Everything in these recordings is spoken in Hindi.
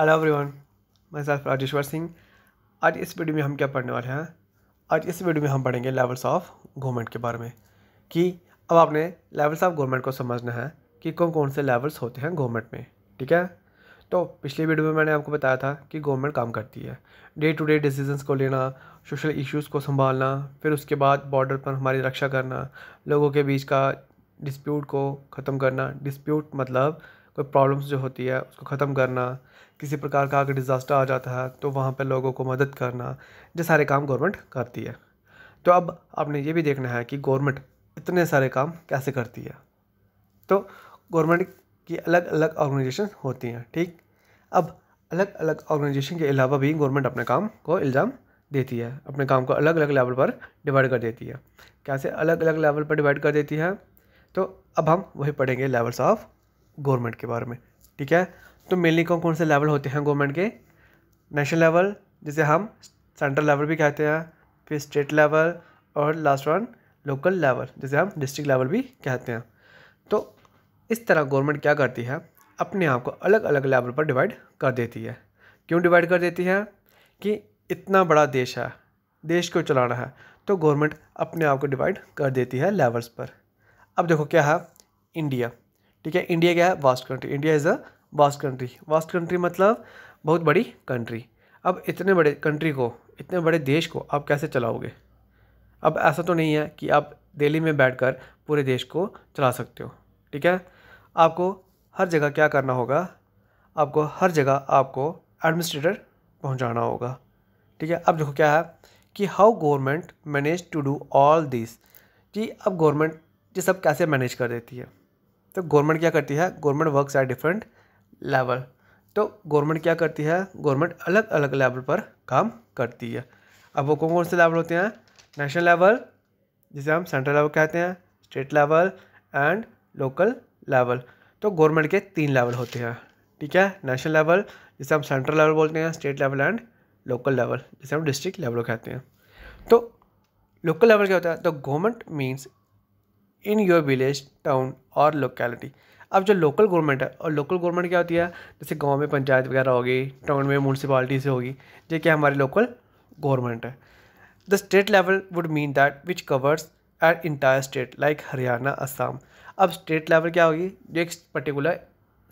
हेलो एवरीवन मैं सर राजेश्वर सिंह आज इस वीडियो में हम क्या पढ़ने वाले हैं आज इस वीडियो में हम पढ़ेंगे लेवल्स ऑफ गवर्नमेंट के बारे में कि अब आपने लेवल्स ऑफ गवर्नमेंट को समझना है कि कौन कौन से लेवल्स होते हैं गवर्नमेंट में ठीक है तो पिछले वीडियो में मैंने आपको बताया था कि गवर्नमेंट काम करती है डे टू डे डिसीजंस को लेना सोशल इश्यूज़ को संभालना फिर उसके बाद बॉर्डर पर हमारी रक्षा करना लोगों के बीच का डिस्प्यूट को ख़त्म करना डिस्प्यूट मतलब कोई प्रॉब्लम्स जो होती है उसको ख़त्म करना किसी प्रकार का अगर डिज़ास्टर आ जाता है तो वहाँ पर लोगों को मदद करना ये सारे काम गवर्नमेंट करती है तो अब आपने ये भी देखना है कि गवर्नमेंट इतने सारे काम कैसे करती है तो गवर्नमेंट की अलग अलग ऑर्गेनाइजेशन होती हैं ठीक अब अलग अलग ऑर्गेनाइजेशन के अलावा भी गवर्नमेंट अपने काम को इल्ज़ाम देती है अपने काम को अलग अलग लेवल पर डिवाइड कर देती है कैसे अलग अलग लेवल पर डिवाइड कर देती है तो अब हम वही पढ़ेंगे लेवल्स ऑफ गवर्नमेंट के बारे में ठीक है तो मेनली कौन कौन से लेवल होते हैं गवर्नमेंट के नेशनल लेवल जिसे हम सेंट्रल लेवल भी कहते हैं फिर स्टेट लेवल और लास्ट वन लोकल लेवल जिसे हम डिस्ट्रिक्ट लेवल भी कहते हैं तो इस तरह गवर्नमेंट क्या करती है अपने आप को अलग अलग लेवल पर डिवाइड कर देती है क्यों डिवाइड कर देती है कि इतना बड़ा देश है देश को चलाना है तो गवर्नमेंट अपने आप को डिवाइड कर देती है लेवल्स पर अब देखो क्या है इंडिया ठीक है इंडिया क्या है vast country India is a vast country vast country मतलब बहुत बड़ी कंट्री अब इतने बड़े कंट्री को इतने बड़े देश को आप कैसे चलाओगे अब ऐसा तो नहीं है कि आप दिल्ली में कर पूरे देश को चला सकते हो ठीक है आपको हर जगह क्या करना होगा आपको हर जगह आपको एडमिनिस्ट्रेटर पहुंचाना होगा ठीक है अब देखो क्या है कि how government manage to do all this कि अब गवर्नमेंट ये सब कैसे मैनेज कर देती है तो गवर्नमेंट क्या करती है government works at different level तो गवर्नमेंट क्या करती है गवर्नमेंट अलग अलग लेवल पर काम करती है अब वो कौन कौन से लेवल होते हैं नेशनल लेवल जिसे हम सेंट्रल लेवल कहते हैं state level and local level तो गवर्नमेंट के तीन लेवल होते हैं ठीक है नेशनल लेवल जिसे हम सेंट्रल लेवल बोलते हैं state level and local level जिसे हम डिस्ट्रिक्ट लेवल कहते हैं तो लोकल लेवल क्या होता है तो government means in your village town और लोकेलिटी अब जो लोकल गवर्नमेंट है और लोकल गवर्नमेंट क्या होती है जैसे गांव में पंचायत वगैरह होगी टाउन में म्यूनसिपालिटी से होगी जो क्या हमारी लोकल गवर्नमेंट है the state level would mean that which covers at entire state like Haryana Assam अब स्टेट लेवल क्या होगी जो एक पर्टिकुलर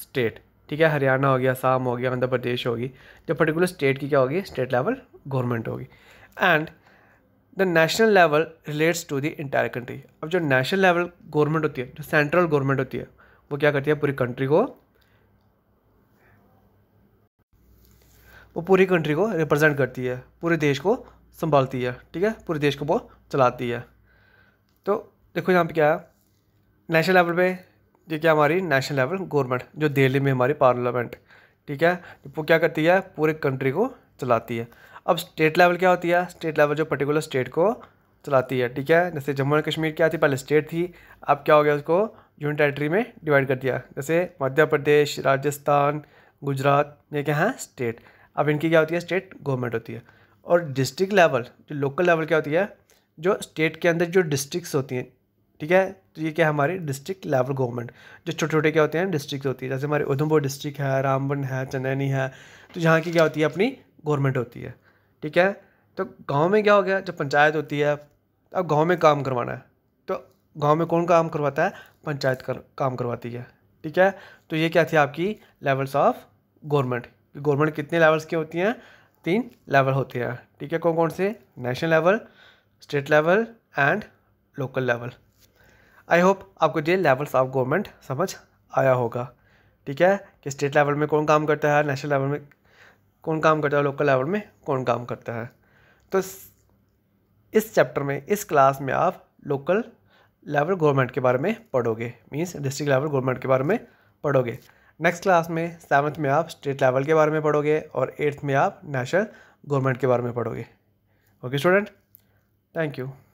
स्टेट ठीक है हरियाणा हो गया असम हो गया आंध्र प्रदेश होगी जो पर्टिकुलर स्टेट की क्या होगी स्टेट लेवल गवर्नमेंट होगी and the national level relates to the entire country अब जो नेशनल लेवल गवर्नमेंट होती है जो सेंट्रल गवर्नमेंट होती है वो क्या करती है पूरी कंट्री को वो पूरी कंट्री को रिप्रेजेंट करती है पूरे देश को संभालती है ठीक है पूरे देश को वो चलाती है तो देखो यहाँ पे क्या है नेशनल लेवल पे ये क्या हमारी नेशनल लेवल गवर्नमेंट जो दिल्ली में हमारी पार्लियामेंट ठीक है वो क्या करती है पूरे कंट्री को चलाती है अब स्टेट लेवल क्या होती है स्टेट लेवल जो पर्टिकुलर स्टेट को चलाती है ठीक है जैसे जम्मू एंड कश्मीर क्या थी पहले स्टेट थी अब क्या हो गया उसको यूनियन टेरेटरी में डिवाइड कर दिया जैसे मध्य प्रदेश राजस्थान गुजरात ये क्या है स्टेट अब इनकी क्या होती है स्टेट गवर्नमेंट होती है और डिस्ट्रिक्ट लेवल जो लोकल लेवल क्या होती है जो स्टेट के अंदर जो डिस्ट्रिक्स होती हैं ठीक है तो ये क्या है हमारी डिस्ट्रिक्ट लेवल गवर्नमेंट जो छोटे छोटे क्या होते हैं डिस्ट्रिक्ट होती है जैसे हमारे उधमपुर डिस्ट्रिक्ट है रामबन है चनैनी है तो यहाँ की क्या होती है अपनी गवर्नमेंट होती है ठीक है तो गांव में क्या हो गया जब पंचायत होती है अब गांव में काम करवाना है तो गांव में कौन काम करवाता है पंचायत कर काम करवाती है ठीक है तो ये क्या थी आपकी लेवल्स ऑफ गवर्नमेंट गवर्नमेंट कितने लेवल्स की होती हैं तीन लेवल होते हैं ठीक है कौन कौन से national level state level and local level I hope आपको ये लेवल्स ऑफ गवर्नमेंट समझ आया होगा ठीक है कि स्टेट लेवल में कौन काम करता है नेशनल लेवल में कौन काम करता है लोकल लेवल में कौन काम करता है तो इस चैप्टर में इस क्लास में आप लोकल लेवल गवर्नमेंट के बारे में पढ़ोगे मीन्स डिस्ट्रिक्ट लेवल गवर्नमेंट के बारे में पढ़ोगे नेक्स्ट क्लास में सेवन्थ में आप स्टेट लेवल के बारे में पढ़ोगे और एट्थ में आप नेशनल गवर्नमेंट के बारे में पढ़ोगे ओके स्टूडेंट थैंक यू